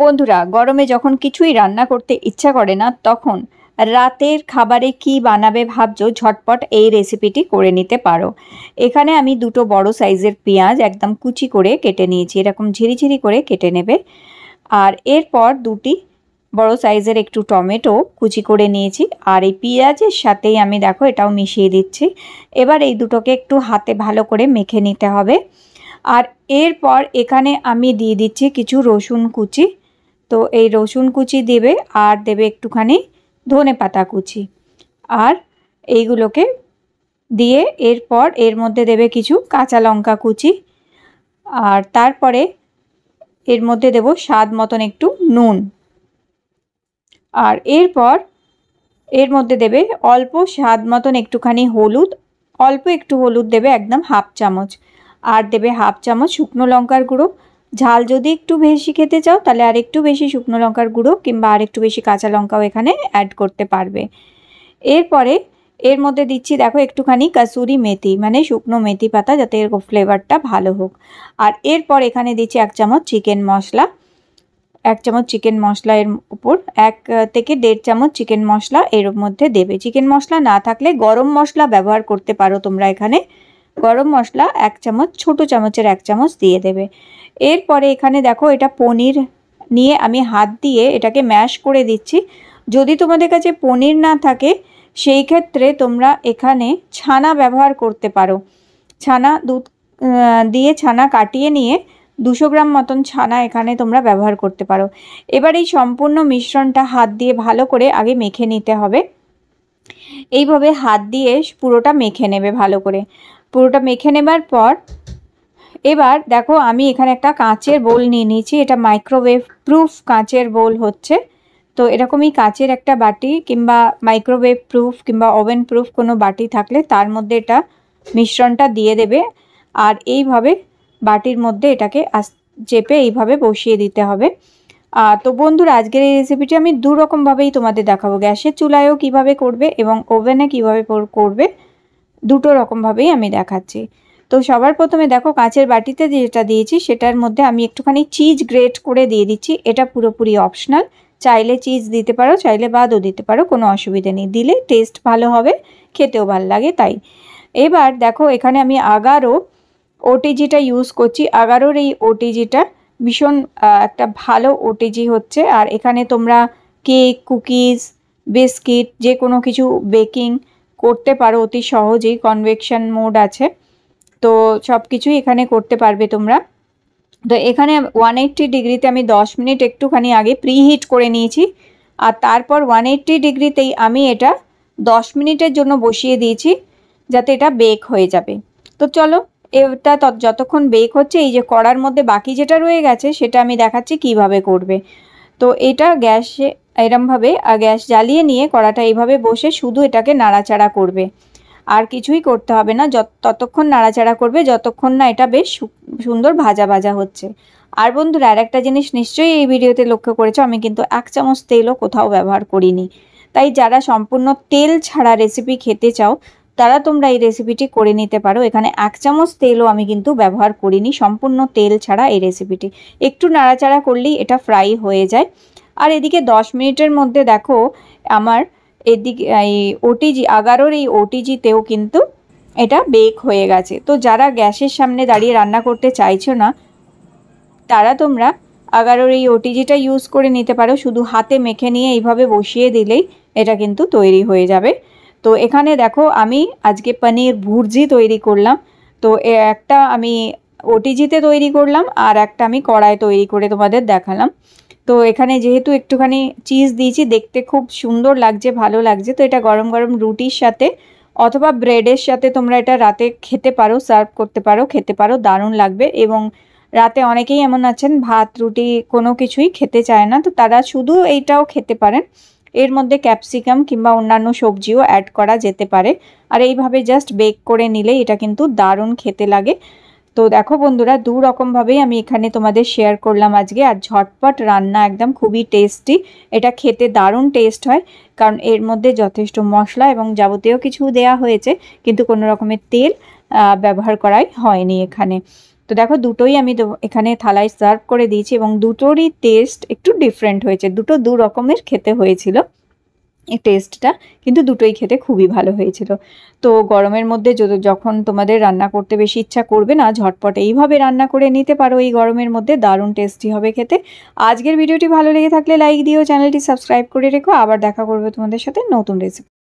বন্ধুরা গরমে যখন কিছুই রান্না করতে ইচ্ছা করে না তখন রাতের খাবারে কি বানাবে ভাবছো ঝটপট এই রেসিপিটি করে নিতে পারো এখানে আমি দুটো বড় সাইজের পেঁয়াজ একদম কুচি করে কেটে নিয়েছি এরকম ঝিরিঝিরি করে কেটে নেবে আর এরপর দুটি বড় সাইজের একটু টমেটো কুচি করে নিয়েছি আর এই পেঁয়াজের সাথেই আমি দেখো এটাও মিশিয়ে দিচ্ছি এবার এই দুটোকে একটু হাতে ভালো করে মেখে নিতে হবে আর এরপর এখানে আমি দিয়ে দিচ্ছি কিছু রসুন কুচি তো এই রসুন কুচি দেবে আর দেবে একটুখানি ধনে পাতা কুচি আর এইগুলোকে দিয়ে এরপর এর মধ্যে দেবে কিছু কাঁচা লঙ্কা কুচি আর তারপরে এর মধ্যে দেব স্বাদ মতন একটু নুন আর এরপর এর মধ্যে দেবে অল্প স্বাদ মতন একটুখানি হলুদ অল্প একটু হলুদ দেবে একদম হাফ চামচ আর দেবে হাফ চামচ শুকনো লঙ্কার গুঁড়ো ঝাল যদি একটু বেশি খেতে চাও তাহলে আর একটু বেশি শুকনো লঙ্কার গুঁড়ো কিংবা আর একটু বেশি কাঁচা লঙ্কাও এখানে অ্যাড করতে পারবে এরপরে এর মধ্যে দিচ্ছি দেখো একটুখানি কাসুরি মেথি মানে শুকনো মেথি পাতা যাতে এর ফ্লেভারটা ভালো হোক আর এরপর এখানে দিচ্ছি এক চামচ চিকেন মশলা এক চামচ চিকেন মশলা এর উপর এক থেকে দেড় চামচ চিকেন মশলা এর মধ্যে দেবে চিকেন মশলা না থাকলে গরম মশলা ব্যবহার করতে পারো তোমরা এখানে গরম মশলা এক চামচ ছোট চামচের এক চামচ দিয়ে দেবে এরপরে এখানে দেখো এটা পনির নিয়ে আমি হাত দিয়ে এটাকে ম্যাশ করে দিচ্ছি যদি তোমাদের কাছে পনির না থাকে সেই ক্ষেত্রে তোমরা এখানে ছানা ব্যবহার করতে পারো ছানা দুধ দিয়ে ছানা কাটিয়ে নিয়ে দুশো গ্রাম মতন ছানা এখানে তোমরা ব্যবহার করতে পারো এবার এই সম্পূর্ণ মিশ্রণটা হাত দিয়ে ভালো করে আগে মেখে নিতে হবে এইভাবে হাত দিয়ে পুরোটা মেখে নেবে ভালো করে পুরোটা মেখে নেবার পর এবার দেখো আমি এখানে একটা কাঁচের বোল নিয়ে নিয়েছি এটা মাইক্রোওয়েভ প্রুফ কাঁচের বোল হচ্ছে তো এরকমই কাঁচের একটা বাটি কিংবা মাইক্রোওয়েভ প্রুফ কিংবা ওভেন প্রুফ কোনো বাটি থাকলে তার মধ্যে এটা মিশ্রণটা দিয়ে দেবে আর এইভাবে বাটির মধ্যে এটাকে চেপে এইভাবে বসিয়ে দিতে হবে তো বন্ধুরা আজকের এই রেসিপিটি আমি দু রকমভাবেই তোমাদের দেখাবো গ্যাসের চুলায়ও কিভাবে করবে এবং ওভেনে কিভাবে করবে দুটো রকমভাবেই আমি দেখাচ্ছি তো সবার প্রথমে দেখো কাঁচের বাটিতে যেটা দিয়েছি সেটার মধ্যে আমি একটুখানি চিজ গ্রেট করে দিয়ে দিচ্ছি এটা পুরোপুরি অপশনাল চাইলে চিজ দিতে পারো চাইলে বাদও দিতে পারো কোনো অসুবিধে নেই দিলে টেস্ট ভালো হবে খেতেও ভাল লাগে তাই এবার দেখো এখানে আমি আগারও ওটিজিটা ইউজ করছি আগারোর এই ওটিজিটা ভীষণ একটা ভালো ওটিজি হচ্ছে আর এখানে তোমরা কেক কুকিজ বিস্কিট যে কোনো কিছু বেকিং করতে পারো অতি সহজেই কনভেকশন মোড আছে তো সব কিছুই এখানে করতে পারবে তোমরা তো এখানে ওয়ান এইট্টি ডিগ্রিতে আমি দশ মিনিট একটুখানি আগে প্রিহিট করে নিয়েছি আর তারপর ওয়ান এইট্টি ডিগ্রিতেই আমি এটা দশ মিনিটের জন্য বসিয়ে দিয়েছি যাতে এটা বেক হয়ে যাবে তো চলো এটা তত যতক্ষণ বেক হচ্ছে এই যে কড়ার মধ্যে বাকি যেটা রয়ে গেছে সেটা আমি দেখাচ্ছি কিভাবে করবে তো এটা গ্যাসে এরমভাবে গ্যাস জ্বালিয়ে নিয়ে কড়াটা এইভাবে বসে শুধু এটাকে নাড়াচাড়া করবে আর কিছুই করতে হবে না ততক্ষণ নাড়াচাড়া করবে যতক্ষণ না এটা বেশ সুন্দর ভাজা ভাজা হচ্ছে আর বন্ধুরা আর একটা জিনিস নিশ্চয়ই এই ভিডিওতে লক্ষ্য করেছো আমি কিন্তু এক চামচ তেলও কোথাও ব্যবহার করিনি তাই যারা সম্পূর্ণ তেল ছাড়া রেসিপি খেতে চাও তারা তোমরা এই রেসিপিটি করে নিতে পারো এখানে এক চামচ তেলও আমি কিন্তু ব্যবহার করিনি সম্পূর্ণ তেল ছাড়া এই রেসিপিটি একটু নাড়াচাড়া করলেই এটা ফ্রাই হয়ে যায় আর এদিকে 10 মিনিটের মধ্যে দেখো আমার এদিকে এই ওটিজি আগারোর এই ওটিজিতেও কিন্তু এটা বেক হয়ে গেছে তো যারা গ্যাসের সামনে দাঁড়িয়ে রান্না করতে চাইছো না তারা তোমরা আগারোর এই ওটিজিটা ইউজ করে নিতে পারো শুধু হাতে মেখে নিয়ে এইভাবে বসিয়ে দিলেই এটা কিন্তু তৈরি হয়ে যাবে তো এখানে দেখো আমি আজকে পনির ভুর্জি তৈরি করলাম তো একটা আমি ওটিজিতে তৈরি করলাম আর একটা আমি কড়ায় তৈরি করে তোমাদের দেখালাম তো এখানে যেহেতু একটুখানি চিজ দিয়েছি দেখতে খুব সুন্দর লাগছে ভালো লাগছে তো এটা গরম গরম রুটির সাথে অথবা ব্রেডের সাথে তোমরা এটা রাতে খেতে পারো সার্ভ করতে পারো খেতে পারো দারুণ লাগবে এবং রাতে অনেকেই এমন আছেন ভাত রুটি কোনো কিছুই খেতে চায় না তো তারা শুধু এইটাও খেতে পারেন এর মধ্যে ক্যাপসিকাম কিংবা অন্যান্য সবজিও অ্যাড করা যেতে পারে আর এইভাবে জাস্ট বেক করে নিলে এটা কিন্তু দারুণ খেতে লাগে তো দেখো বন্ধুরা দু ভাবেই আমি এখানে তোমাদের শেয়ার করলাম আজকে আর ঝটপট রান্না একদম খুবই টেস্টি এটা খেতে দারুণ টেস্ট হয় কারণ এর মধ্যে যথেষ্ট মশলা এবং যাবতীয় কিছু দেয়া হয়েছে কিন্তু কোনো রকমের তেল ব্যবহার করাই হয়নি এখানে তো দেখো দুটোই আমি এখানে থালায় সার্ভ করে দিয়েছি এবং দুটোরই টেস্ট একটু ডিফারেন্ট হয়েছে দুটো দু রকমের খেতে হয়েছিল টেস্টটা কিন্তু দুটোই খেতে খুবই ভালো হয়েছিল তো গরমের মধ্যে যখন তোমাদের রান্না করতে বেশি ইচ্ছা করবে না ঝটপট এইভাবে রান্না করে নিতে পারো এই গরমের মধ্যে দারুণ টেস্টি হবে খেতে আজকের ভিডিওটি ভালো লেগে থাকলে লাইক দিও চ্যানেলটি সাবস্ক্রাইব করে রেখো আবার দেখা করবে তোমাদের সাথে নতুন রেসিপি